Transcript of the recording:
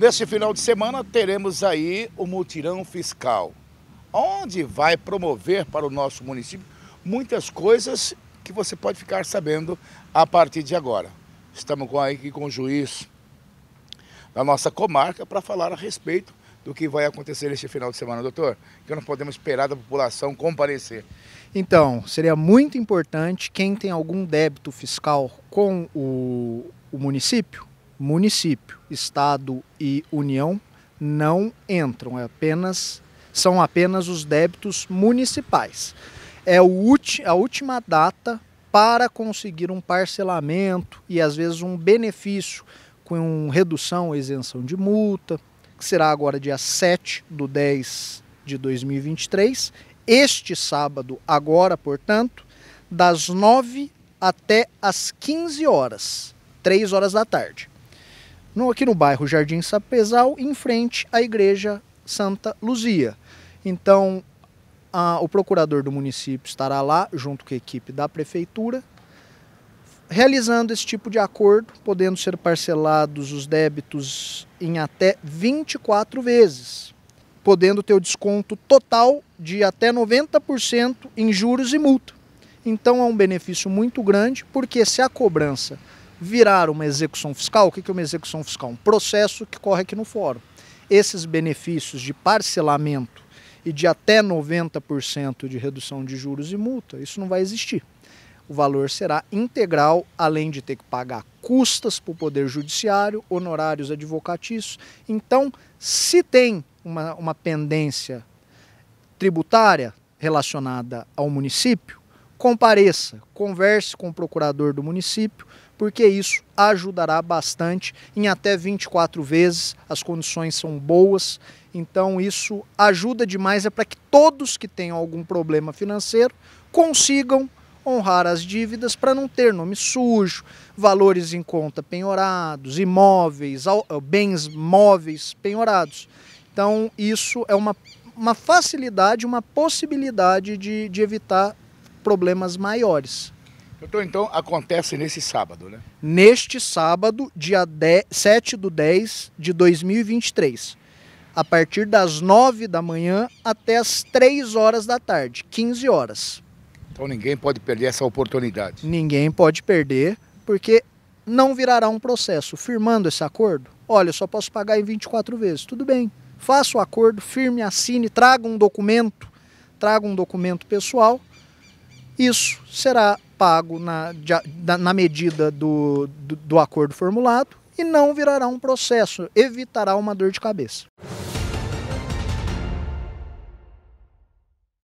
Neste final de semana teremos aí o mutirão fiscal, onde vai promover para o nosso município muitas coisas que você pode ficar sabendo a partir de agora. Estamos aqui com o juiz da nossa comarca para falar a respeito do que vai acontecer neste final de semana, doutor? Que nós podemos esperar da população comparecer. Então, seria muito importante quem tem algum débito fiscal com o, o município município, estado e união não entram, é apenas são apenas os débitos municipais. É a última data para conseguir um parcelamento e às vezes um benefício com redução ou isenção de multa, que será agora dia 7 do 10 de 2023, este sábado, agora, portanto, das 9 até as 15 horas, 3 horas da tarde no, aqui no bairro Jardim Sapezal, em frente à Igreja Santa Luzia. Então, a, o procurador do município estará lá, junto com a equipe da prefeitura, realizando esse tipo de acordo, podendo ser parcelados os débitos em até 24 vezes, podendo ter o desconto total de até 90% em juros e multa. Então é um benefício muito grande, porque se a cobrança virar uma execução fiscal, o que é uma execução fiscal? Um processo que corre aqui no fórum. Esses benefícios de parcelamento e de até 90% de redução de juros e multa, isso não vai existir. O valor será integral, além de ter que pagar custas para o Poder Judiciário, honorários advocatícios. Então, se tem uma, uma pendência tributária relacionada ao município, compareça, converse com o procurador do município, porque isso ajudará bastante. Em até 24 vezes, as condições são boas, então isso ajuda demais é para que todos que tenham algum problema financeiro consigam honrar as dívidas para não ter nome sujo, valores em conta penhorados, imóveis, eh, bens móveis penhorados. Então, isso é uma, uma facilidade, uma possibilidade de, de evitar problemas maiores. então acontece nesse sábado, né? Neste sábado, dia 10, 7 do 10 de 2023, a partir das 9 da manhã até as 3 horas da tarde, 15 horas. Então ninguém pode perder essa oportunidade. Ninguém pode perder, porque não virará um processo. Firmando esse acordo, olha, eu só posso pagar em 24 vezes. Tudo bem, faça o acordo, firme, assine, traga um documento, traga um documento pessoal isso será pago na, na medida do, do, do acordo formulado e não virará um processo, evitará uma dor de cabeça.